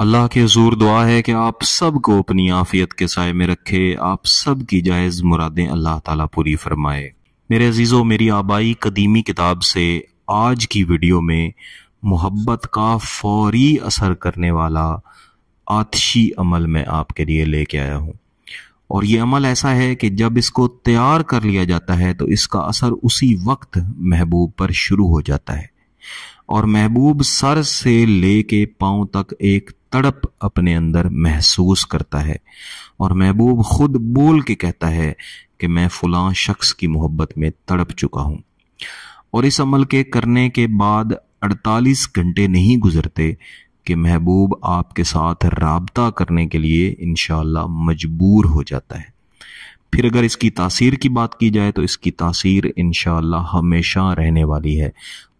अल्लाह के हजूर दुआ है कि आप सबको अपनी आफियत के साय में रखे आप सब की जायज़ मुरादें अल्लाह ताला पूरी फरमाए मेरे अजीज़ों मेरी आबाई कदीमी किताब से आज की वीडियो में मोहब्बत का फौरी असर करने वाला आतशी अमल मैं आपके लिए लेके आया हूँ और ये अमल ऐसा है कि जब इसको तैयार कर लिया जाता है तो इसका असर उसी वक्त महबूब पर शुरू हो जाता है और महबूब सर से ले के पाँव तक एक तड़प अपने अंदर महसूस करता है और महबूब खुद बोल के कहता है कि मैं फलां शख्स की मोहब्बत में तड़प चुका हूँ और इस अमल के करने के बाद 48 घंटे नहीं गुजरते कि महबूब आपके साथ रबता करने के लिए इन मजबूर हो जाता है फिर अगर इसकी तासीर की बात की जाए तो इसकी तासीर इन हमेशा रहने वाली है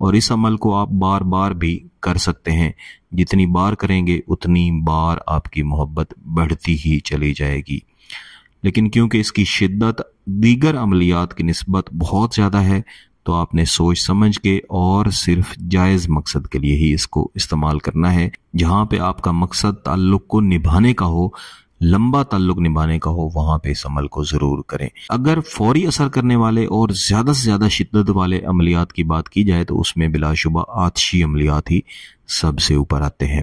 और इस अमल को आप बार बार भी कर सकते हैं जितनी बार करेंगे उतनी बार आपकी मोहब्बत बढ़ती ही चली जाएगी लेकिन क्योंकि इसकी शिद्दत दीगर अमलियात की नस्बत बहुत ज़्यादा है तो आपने सोच समझ के और सिर्फ जायज़ मकसद के लिए ही इसको इस्तेमाल करना है जहाँ पे आपका मकसद ताल्लुक़ को निभाने का हो लंबा ताल्लुक निभाने का हो वहां पे इस अमल को जरूर करें अगर फौरी असर करने वाले और ज्यादा से ज्यादा शिद्दत वाले अमलियात की बात की जाए तो उसमें बिलाशुबा आतशी अमलियात ही सबसे ऊपर आते हैं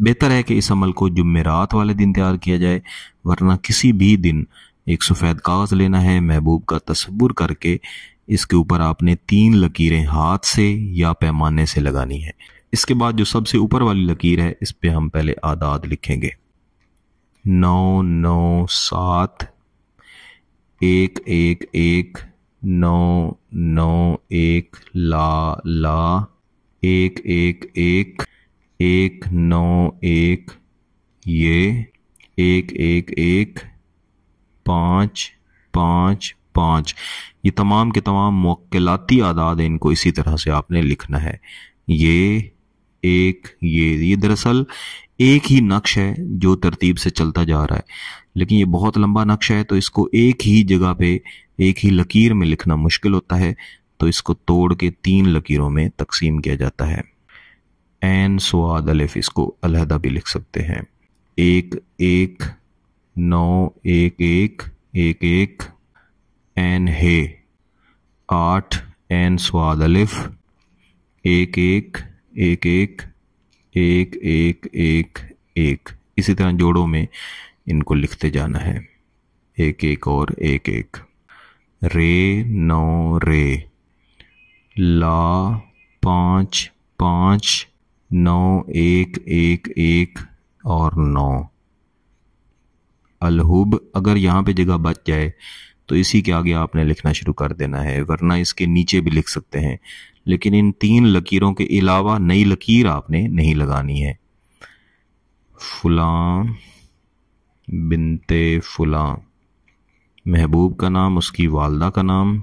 बेहतर है कि इस अमल को जुम्मेरात वाले दिन तैयार किया जाए वरना किसी भी दिन एक सफ़ेद कागज़ लेना है महबूब का तस्वुर करके इसके ऊपर आपने तीन लकीरें हाथ से या पैमाने से लगानी है इसके बाद जो सबसे ऊपर वाली लकीर है इस पर हम पहले आदाद लिखेंगे नौ नौ सात एक एक एक नौ नौ एक ला ला एक एक एक एक नौ एक ये एक एक एक पाँच पाँच पाँच ये तमाम के तमाम मक्लाती आदाद इनको इसी तरह से आपने लिखना है ये एक ये ये दरअसल एक ही नक्श है जो तरतीब से चलता जा रहा है लेकिन ये बहुत लंबा नक्श है तो इसको एक ही जगह पे एक ही लकीर में लिखना मुश्किल होता है तो इसको तोड़ के तीन लकीरों में तकसीम किया जाता है एन सुद अलिफ इसको अलहदा भी लिख सकते हैं एक एक नौ एक एक एक एक एन हे आठ एन सुद अलिफ एक एक एक एक एक एक एक एक इसी तरह जोड़ों में इनको लिखते जाना है एक एक और एक एक रे नौ रे ला पाँच पाँच नौ एक एक एक और नौ अलहुब अगर यहाँ पे जगह बच जाए तो इसी के आगे आपने लिखना शुरू कर देना है वरना इसके नीचे भी लिख सकते हैं लेकिन इन तीन लकीरों के अलावा नई लकीर आपने नहीं लगानी है फुलां बिनते फुलां महबूब का नाम उसकी वालदा का नाम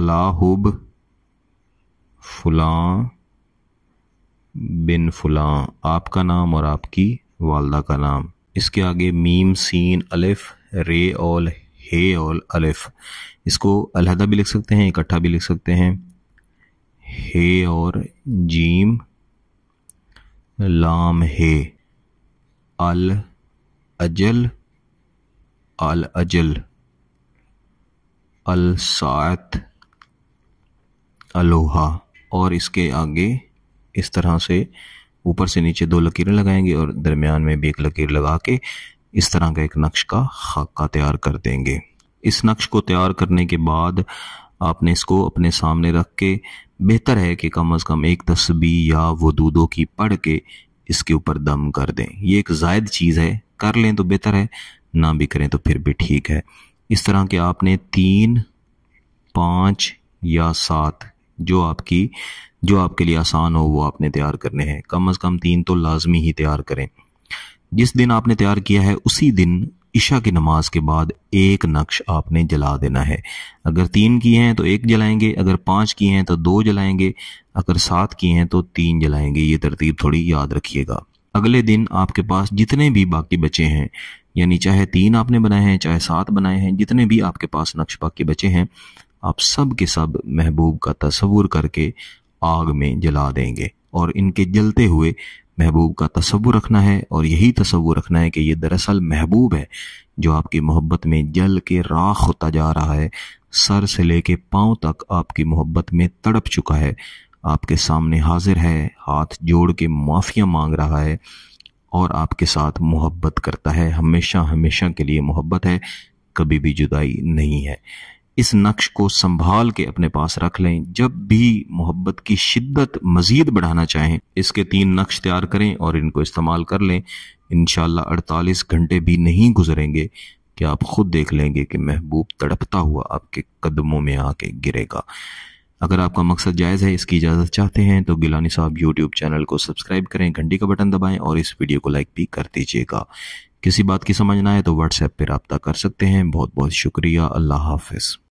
अलाहुब फुलां बिन फुलां आपका नाम और आपकी वालदा का नाम इसके आगे मीम सीन अलिफ रे और हे और अलिफ इसको अलहदा भी लिख सकते हैं इकट्ठा भी लिख सकते हैं हे और जीम लाम हे अल अजल अल अजल अल सात अलोहा और इसके आगे इस तरह से ऊपर से नीचे दो लकीरें लगाएंगे और दरमियान में भी एक लकीर लगा के इस तरह का एक नक्श का खाका तैयार कर देंगे इस नक्श को तैयार करने के बाद आपने इसको अपने सामने रख के बेहतर है कि कम अज़ कम एक तस्बी या वदूदों की पढ़ के इसके ऊपर दम कर दें ये एक जायद चीज़ है कर लें तो बेहतर है ना भी करें तो फिर भी ठीक है इस तरह के आपने तीन पाँच या सात जो आपकी जो आपके लिए आसान हो वो आपने तैयार करने हैं कम अज़ कम तीन तो लाजमी ही तैयार करें जिस दिन आपने तैयार किया है उसी दिन ईशा की नमाज के बाद एक नक्श आपने जला देना है अगर तीन की हैं तो एक जलाएंगे अगर पाँच की हैं तो दो जलाएंगे अगर सात की हैं तो तीन जलाएंगे ये तरतीब थोड़ी याद रखिएगा अगले दिन आपके पास जितने भी बाकी बचे हैं यानी चाहे तीन आपने बनाए हैं चाहे सात बनाए हैं जितने भी आपके पास नक्श बाकी बचे हैं आप सब के सब महबूब का तस्वूर करके आग में जला देंगे और इनके जलते हुए महबूब का तस्वुर रखना है और यही तस्वुर रखना है कि ये दरअसल महबूब है जो आपकी मोहब्बत में जल के राख होता जा रहा है सर से लेके पाँव तक आपकी मोहब्बत में तड़प चुका है आपके सामने हाजिर है हाथ जोड़ के माफ़िया मांग रहा है और आपके साथ मोहब्बत करता है हमेशा हमेशा के लिए मोहब्बत है कभी भी जुदाई नहीं है इस नक्श को संभाल के अपने पास रख लें जब भी मोहब्बत की शिद्दत मजीद बढ़ाना चाहें इसके तीन नक्श तैयार करें और इनको इस्तेमाल कर लें इन अड़तालीस घंटे भी नहीं गुजरेंगे कि आप खुद देख लेंगे कि महबूब तड़पता हुआ आपके कदमों में आके गिरेगा अगर आपका मकसद जायज़ है इसकी इजाज़त चाहते हैं तो गिलानी साहब यूट्यूब चैनल को सब्सक्राइब करें घंटी का बटन दबाएं और इस वीडियो को लाइक भी कर दीजिएगा किसी बात की समझ ना आए तो व्हाट्सएप पर रबता कर सकते हैं बहुत बहुत शुक्रिया अल्लाह हाफिज़